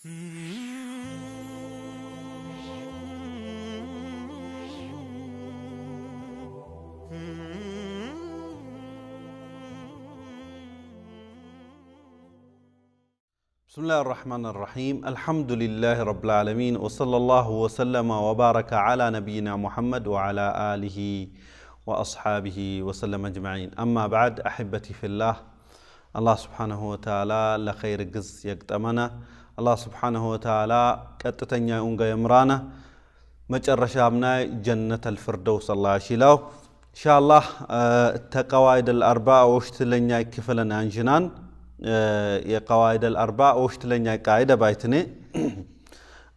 بسم الله الرحمن الرحيم الحمد لله رب العالمين وصلى الله وسلم وبارك على نبينا محمد وعلى آله وأصحابه وسلم أجمعين أما بعد أحبتي في الله الله سبحانه وتعالى لخير قز يقدمنا አላህ ስብሓንሁ ወተዓላ ቀጥተኛውን ጋ የምራነ መጨረሻምና ጀነት አልፍርደውስ አላ ሽላው ኢንሻአላህ ተቀዋይድ አልአርባ ወሽት ለኛ ይክፈለን አንጅናን የቀዋይድ አልአርባ ወሽት ለኛ ቃይደ ባይትኔ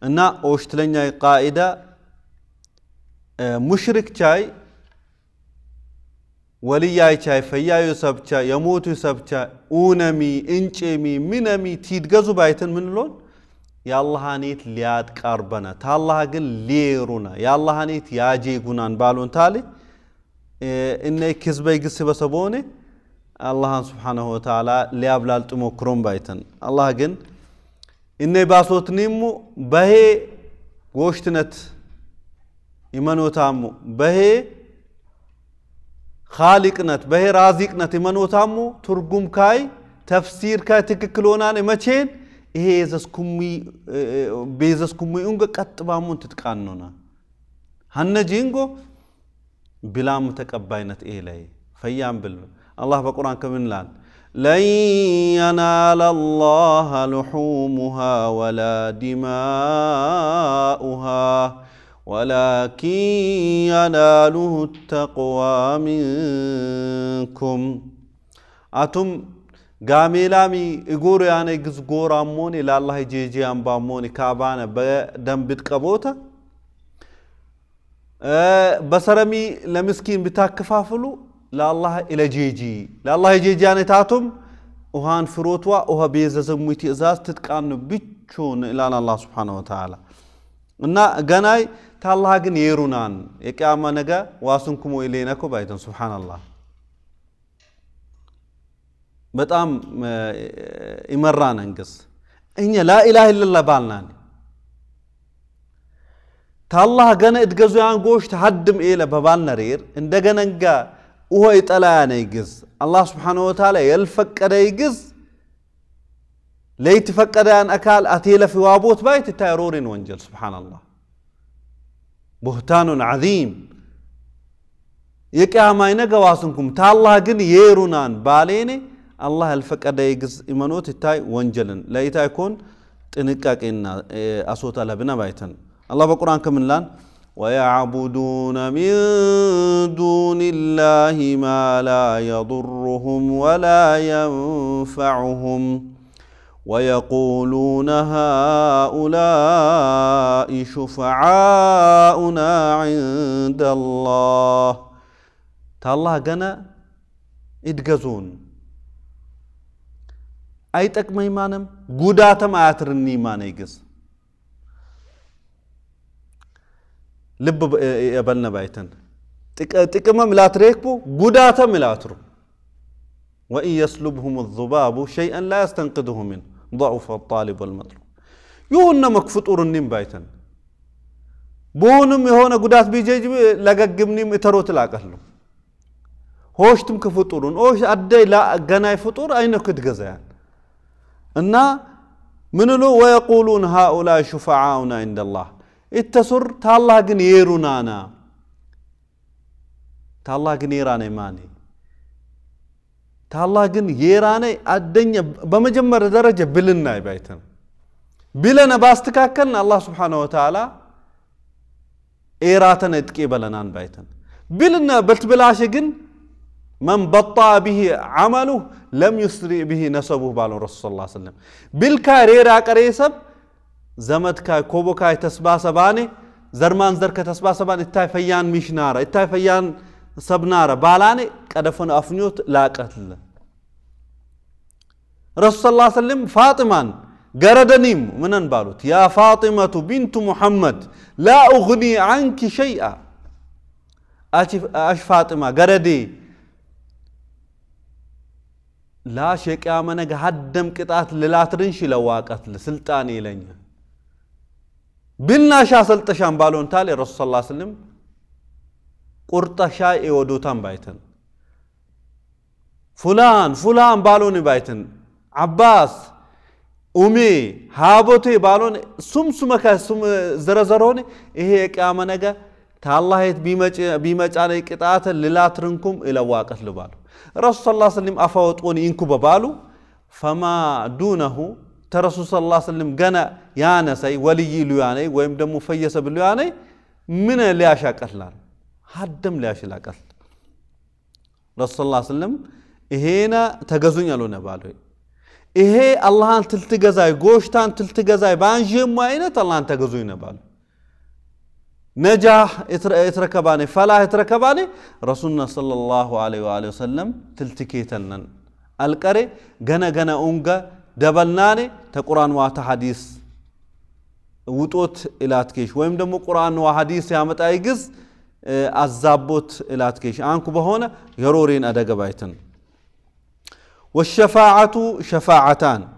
እና ወሽት ለኛ ቃይደ ሙሽሪክ ቻይ ወልያይቻ ፈያዩ ሰብቻ የሞቱ ሰብቻ ኡነሚ እንጭሚ ምነሚ ቲድገዙ ባይትን ምንሎን የአላሃኔት ሊያድ ቀርበነ ታላሃ ግን ሌሩነ የአላሃኔት ያጄጉናን ባሉን ታሊ እነ ክዝበይ ግስ በሰቦኔ አላሃን ስብሓነሁ ወተዓላ ሊያብላልጡ ሞክሮም ባይትን አላህ ግን እነ ባሶትኒሙ በሄ ጎሽትነት ይመኖታሙ በሄ ኻሊቅነት በሄ ራዚቅነት የመኖታሙ ትርጉም ካይ ተፍሲር ካይ ትክክል ሆናን መቼን ይሄ ቤዘስኩሚ እንጎ ቀጥ ባሙን ሀነጂ እንጎ ቢላሙ ተቀባይነት ይሄ ላይ ፈያም ብል አላህ በቁርአን ከምን ላል ለን የናለ አላህ ልሑሙሃ ወላ ዲማኡሃ ولكن يناله التقوى منكم أتم قاميلامي يقول يعني قزقور أموني لا الله يجيجي أم بأموني كابانا بدم بتقبوتا أه بسرمي لمسكين بتاكفافلو لا الله إلى جيجي لا الله يجيجي يعني تاتم وهان فروتوا وها بيزا زمويتي إزاز تتقانو بيتشون إلى الله سبحانه وتعالى እና ገናይ ታላህ ግን የሩናን የቅያማ ነገ ዋስንኩሞ ኢሌነኮ ባይተን ሱብሓነላህ በጣም ይመራን እንግስ እኛ ላኢላህ ኢለላ ባልናን ታላህ ገነ እድገዙ ያንጎሽ ተሀድም ኤለ በባልነ ሬር እንደገነ እንጋ ውሆ ይጠላያነ ይግዝ አላህ ስብሓነ ወተዓላ የልፈቀደ ይግዝ ለይትፈቀደያን አካል አቴለፊ ዋቦት ባይት እታይ ሮሪን ወንጀል ስብሓነላህ بهتان عظيم يقام اين غواسنكم الله قن يرونان باليني الله الفقد يقز إمانو تتاي وانجلن لا يتاي كون ጥንቃቄና إيه، لبنا بايتن الله بقرآن كمن لان ويعبدون من دون الله ما لا يضرهم ولا ينفعهم ويقولون هؤلاء شفعاؤنا عند الله تالله قنا ادقزون ايتك ما يمانم قداتم اترني ما نيقز لب يبلنا بايتن تكما ملاتريكبو قداتم ملاترو وإن يسلبهم الذباب شيئا لا يستنقذه منه ضعف الطالب والمطلوب يهنمك فطور النيم بايتن بونم يهونا قدات بيجيج نيم اتروت لاقهلو هوشتم كفطورون هوش أدي لا قناي فطور أين كتقزيان يعني. እና ምን ويقولون هؤلاء ሃኡላ عند الله ኢተሱር تالله ግን የሩናና تالله ግን የራነ ማኔ ታላህ ግን የራነ አደኛ በመጀመሪያ ደረጃ ብልና ይባይተን ብለነ ባስተካከልን አላህ ስብሓነ ወተዓላ ኤራተን እጥቄ በለናን ባይተን ብልና በትብላሽ ግን መን በጣ ብሂ ዓመሉ ለም ዩስሪ ብሂ ነሰቡህ ባለው ረሱ ስ ሰለም ብልካ ሬራ ቀሬ ሰብ ዘመትካይ ኮቦካይ ተስባሰባኔ ዘርማን ዘርከ ተስባሰባን እንታይ ፈያን ሚሽናራ እንታይ ፈያን ሰብናረ ባላኔ ቀደፈን አፍኞት ላቀትለ رسول الله صلى الله عليه وسلم فاطمة قردنيم من بالوت يا فاطمة بنت محمد لا أغني عنك شيئا أش فاطمة قردي لا شيك آمنك هدم قطعت للاترنش لواقت لسلطاني بلنا بالناشا سلطشان بالون تالي رسول الله صلى الله عليه وسلم شاي ودوتان بايتن فلان فلان بالوني بايتن አባስ ኡሜ ሃቦቴ ባልሆነ ሱም ሱመከ ሱም ዘረዘሮኔ ይሄ የቅያመ ነገ ታላሄት ቢመጫነ ቅጣተ ልላትርንኩም ኢለዋቀት ልባሉ ረሱ ስ ስለም አፋወጦን ኢንኩ በባሉ ፈማ ዱነሁ ተረሱ ስ ስለም ገነ ያነሰይ ወልይ ሉ ወይም ደግሞ ፈየሰ ብሉ ምን ሊያሻቀትላል ሀደም ሊያሽላቀት ረሱ ስ ስለም ይሄነ ተገዙኝ አልሆነ ባሉ ይሄ አላህን ትልት ገዛይ ጎሽታን ትልት ገዛይ ባንዥም አይነት አላህን ተገዙኝ ነባል ነጃህ የተረከባኔ ፈላህ የተረከባኔ ረሱልና ለ ላሁ ለ ወ ሰለም ትልትኬተነን አልቀሬ ገነ ገነ ኡንገ ደበልናኔ ተቁርአን ዋተ ሀዲስ ውጦት ኢላትኬሽ ወይም ደግሞ ቁርአን ዋ ሀዲስ ያመጣ ይግዝ አዛቦት ኢላትኬሽ አንኩ በሆነ የሮሬን አደገባይትን والشفاعة شفاعتان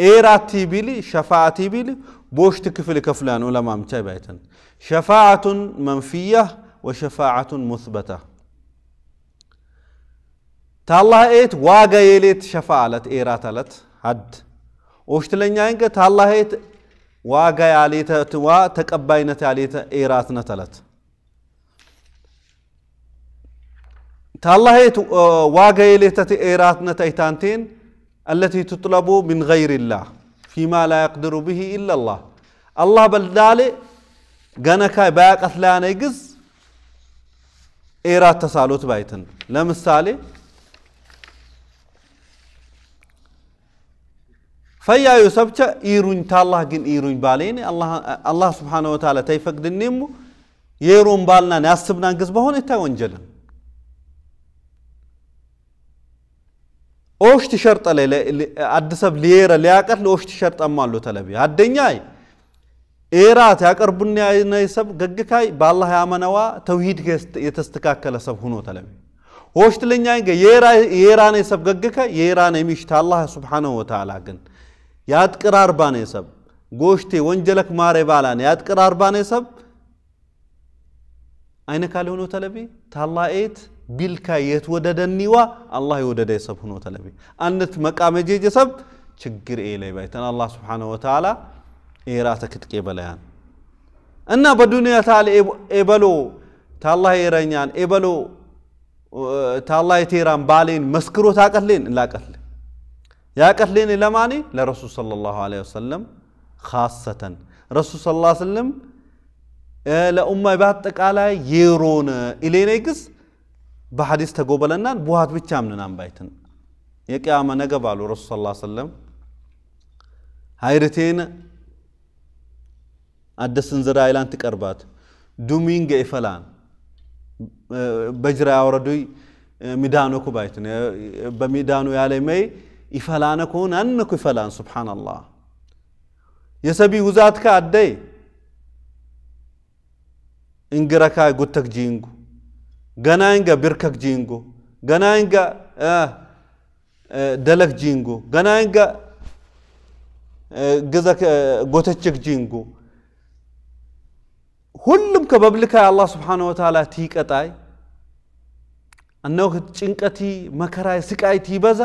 إيراتي بيلي شفاعتي بيلي بوش تكفل كفلان ولا ما متابعتن شفاعة منفية وشفاعة مثبتة تالله ايت واقا يليت شفاعلت إيراتلت حد وشت لن ينقى تالله ايت واقا يليت تقبينة يليت إيراتنا تلت تالله آه، واقعي لتتي إيراتنا تيتانتين التي تطلب من غير الله فيما لا يقدر به إلا الله الله بالدالي قنكا باقت لانا يقز إيرات تسالوت بايتن لمثالي فيا يوسف إيرون تالله جن إيرون بالين الله الله سبحانه وتعالى تيفقد النمو يرون بالنا ناسبنا نقز بهون إتا ونجلن ኦሽት ሸርጠ ላይ አዲስ አድሰብ ሊየረ ሊያቀር ለኦሽት ሸርጠም አሉ ተለቢ አደኛይ ኤራት ያቀርቡን ያቀርቡና ሰብ ገግካይ ባላህ ያመነዋ ተውሂድ የተስተካከለ ሰብ ሁኖ ተለቢ ሆሽት ለኛ ገ ነይ ሰብ የራ ነይ ሚሽት አላህ ሱብሓነሁ ወተዓላ ግን ነይ ሰብ ጎሽቴ ወንጀለክ ማሬ ባላነ ነይ ሰብ አይነ ካለ ሆኖ ተለቢ ታላኤት ቢልካ የትወደደኒዋ አላህ የወደደ የሰብ ሁኖ ተለቢ አነት መቃመጄ ጀሰብ ችግር ኤ ላይ ባይተን አላህ ስብሓነሁ ወተዓላ ኤራ ተክጥቄ በለያን እና በዱንያ ታል ኤበሎ ታላህ የረኛን ኤበሎ ታላህ የቴራን ባሌን መስክሮ ታቀትሌን እላቀትሌ ያቀትሌን ለማኒ ለረሱል ሰለላሁ ዐለይሂ ወሰለም ካሰተን ረሱል ሰለላሁ ዐለይሂ ወሰለም ለኡማ በአጠቃላይ የሮነ ኢሌኔግስ በሐዲስ ተጎበለናን ቡሃት ብቻ ምንናን ባይትን የቅያመ ነገ ባሉ ረሱል ስ ሰለም ሃይርቴን አደስን ዝራ ኢላን ትቀርባት ዱሚንገ ይፈላን በጅራ ያወረዱይ ሚዳኖኩ ባይትን በሚዳኑ ያለመይ ይፈላነኩን አንኩ ይፈላን ስብሓንላህ የሰቢ ውዛትካ አደይ እንግረካ ጉተክ ጂንጉ ganaanga birkak jingo ganaanga dalag jingo ganaanga ግዘ ጎተችክ ጂንጎ ሁሉም ከበብልካ አላህ ስብሓን ወተዓላ ቲቀጣይ እነው ጭንቀቲ መከራይ ስቃይ ቲበዘ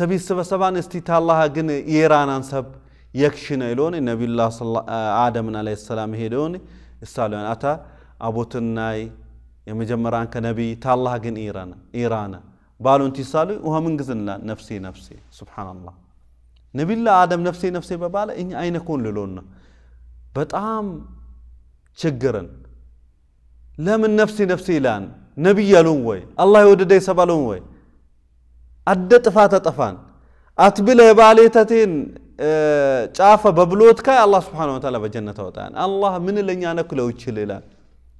ሰቢት ስበሰባን እስቲ ታላሃ ግን የራናን ሰብ የክሽነ ኢሎን ነቢዩላህ አደምን አለ ሰላም ሄደውን እሳለን አታ አቦትናይ የመጀመሪያን ከነቢይ ታላህ ግን ኢራነ ባሉ እንቲሳሉ ውሃ ምንግዝንላ ነፍሴ ነፍሴ ሱብሓነላህ ነቢላ አደም ነፍሴ ነፍሴ በባለ እኛ አይነኮን ልሎና በጣም ችግርን ለምን ነፍሴ ነፍሴ ይላን ነቢይ ያሉን ወይ አላህ የወደደ የሰባሉን ወይ አደ ጥፋ ተጠፋን አትብለ የባሌተቴን ጫፈ በብሎት ካይ አላህ ስብሓን ወተዓላ በጀነት አወጣን አላህ ምን ለእኛ ነክለው ይችል ይላል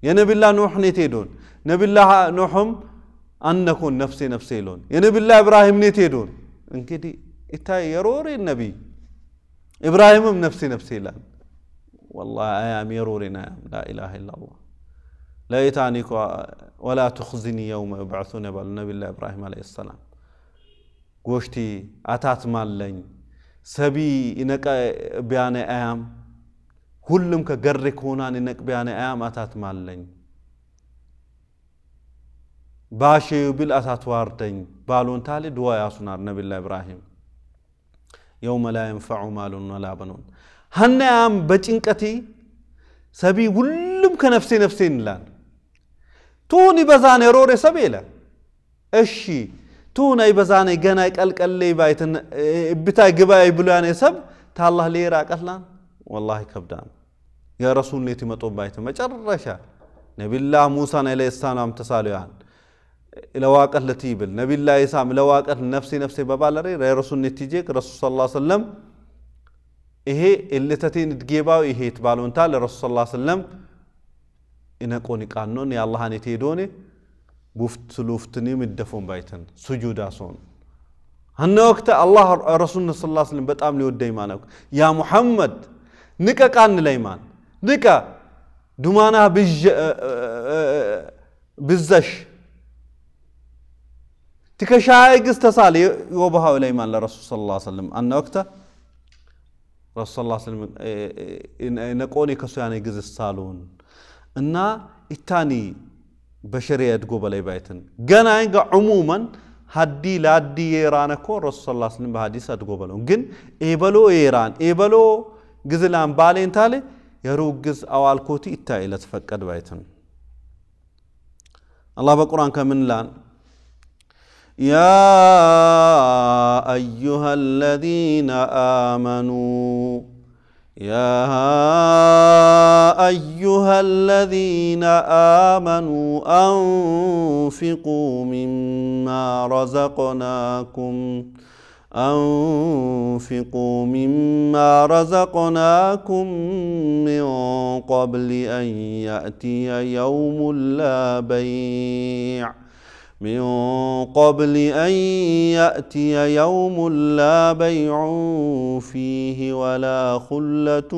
يا نبي الله نوح نيتيدون نبي الله نوحم أنكون نفسي نفسي لون يا نبي الله إبراهيم نتيدون إنك دي إتا يروري النبي إبراهيم نفسي نفسي لون والله أيام يرورنا نعم. لا إله إلا الله لا يتعنيك ولا تخزني يوم يبعثون بل نبي الله إبراهيم عليه السلام قوشتي أتات مال لين سبي إنك بيان أيام ሁሉም ከገሪ ኩናን ነቅቢያነ አያማታት ማለኝ ባሸዩ ብል አታት ዋርደኝ ታሊ ድዋ ያሱናር ነቢላ ኢብራሂም የውመ ላ የንፈዑ ማሉን ወላ በኑን ሀና ያም በጭንቀቲ ሰቢ ሁሉም ከነፍሴ ነፍሴ ይላል ቱን ይበዛኔ ሮሬ ሰብ የለ እሺ ቱን አይበዛኔ ገና ቀልቀሌ ባይትን እብታይ ግባይ ብሉያኔ ሰብ ታላህ ሌራ ቀትላን ወላሂ ከብዳ የረሱል ሌት ይመጦባይት መጨረሻ ነቢላ ሙሳን ኢለ ኢሳናም ተሳሉ ለዋቀት ለቲብል ነቢላ ኢሳም ለዋቀት ነፍሴ ነፍሴ በባለሬ የረሱል ኔት ይጄ ረሱል ሰለላሁ ዐለይሂ ወሰለም ይሄ እልተቴን ድጌባው ይሄ ትባሉንታ ለረሱል ሰለላሁ ዐለይሂ ወሰለም ኢነቆን ቃኖን የአላህን የቴዶኔ ቡፍት ሉፍትኒ ምደፎን ባይተን ሱጁዳ ሶን አነ ወቅተ አላህ ረሱልን ሰለላሁ ዐለይሂ ወሰለም በጣም ሊወደኝ ማነው ያ ሙሐመድ ንቀቃ እንለይማል ንቃ ዱማና ብዘሽ ትከሻ እግዝ ተሳል ይወብሃው ለይማል ለረሱል ስለ ላ ሰለም አነ ወቅተ ረሱል ስ ሰለም ነቆን ከሱ ያነ ግዝ ሳሉን እና ኢታኒ በሸሪያ እድጎ በላይ ባይትን ገና ይንገ ዑሙመን ሀዲ ላዲ የራነ ኮ ረሱል ስ ሰለም በሀዲስ አድጎ በለው ግን ኤበሎ የራን ኤበሎ قزلان بالين تالي يروق قز أو الكوتي إتا إلى تفكر بيتن الله بقرآن كمن لان يا أيها الذين آمنوا يا أيها الذين آمنوا أنفقوا مما رزقناكم أنفقوا مما رزقناكم من قبل أن يأتي يوم لا بيع من قبل أن يأتي يوم لا بيع فيه ولا خلة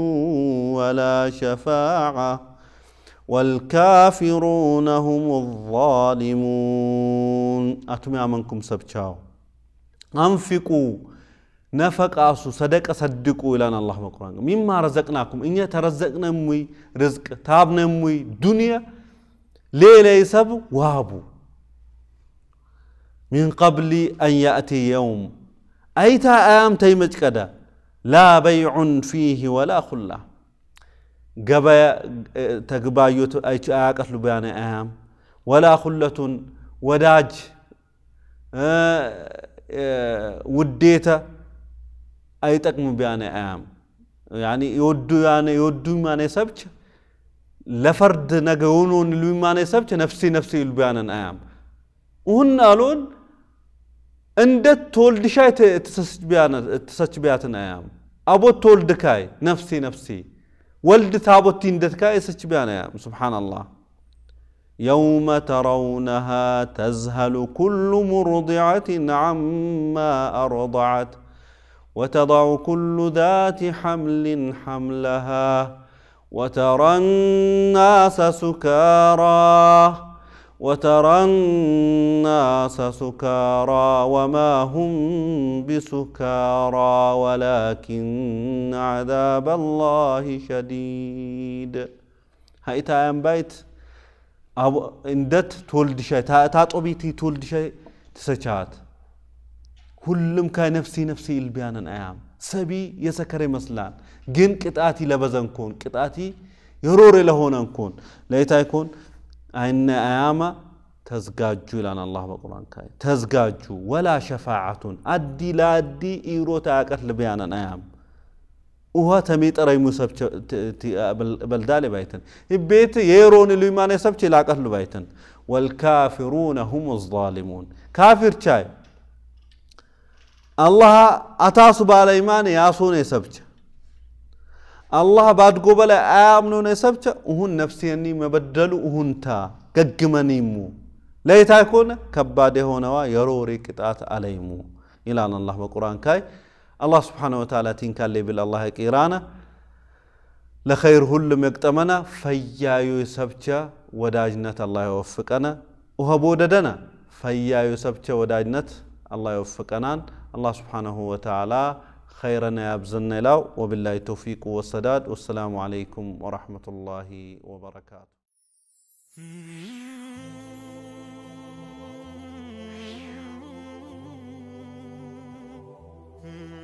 ولا شفاعة والكافرون هم الظالمون أتمنى منكم سبتشاو أنفقوا نفق أسو صدق صدقوا إلى الله مقرآن مما رزقناكم إن يترزقنا موي رزق تابنا موي دنيا ليلة يسب وابو من قبل أن يأتي يوم أيتا أيام تيمت كذا لا بيع فيه ولا خلة قبا تقبايوت أيش آكس بيان أيام ولا خلة وداج آه، ውዴታ አይጠቅሙ ቢያነ አያም ያኒ የወዱ ያነ የወዱ ማነ ሰብች ለፈርድ ነገ ሆኖን ንሉ ማነ ሰብች ነፍሲ ነፍሲ ይሉ ቢያነን አያም ሁን አሎን እንደ ተወልድሻ ተሰች ቢያትን አያም አቦት ተወልድካይ ነፍሲ ነፍሲ ወልድ ታቦቲ እንደትካ የሰች ቢያን አያም ሱብሃንአላህ يوم ترونها تزهل كل مرضعه عما ارضعت وتضع كل ذات حمل حملها وترى الناس سكارى وترى الناس سكارى وما هم بسكارى ولكن عذاب الله شديد هاي تايم بيت أو إندت تولد شيء تا تعطوبيتي تولد شيء تسجات كلهم كان نفسي نفسي البيان أيام سبي يسكر مثلاً جن كتاتي لبزن كون كتاتي يروري لهون كون ليتا يكون أن أياما تزقاجو لان الله بقران كاي تزقاجو ولا شفاعة أدي لا أدي إيرو تاكت لبيان أيام uha tamii xaray musabchati baldaale baytan ibbeeti yeeroon ilmaane sabchi laaqatlu baytan والكافرون هم الظالمون كافر شاي الله أتاسو بالإيمان ياسون يسبج الله بعد قبل آمنون يسبج وهن نفسي أني مبدل وهن تا قجمني مو لا يكون كبادي هنا يروري قطعات عليمو إلى الله بقرآن كاي الله سبحانه وتعالى تنكال لي بالله كيرانا لخير هل مقتمنا فيا يسبچا وداجنة الله يوفقنا وهبوددنا فيا فيايو وداجنة الله يوفقنا الله سبحانه وتعالى خيرنا يبزنا له وبالله التوفيق والسداد والسلام عليكم ورحمة الله وبركاته Mm-hmm.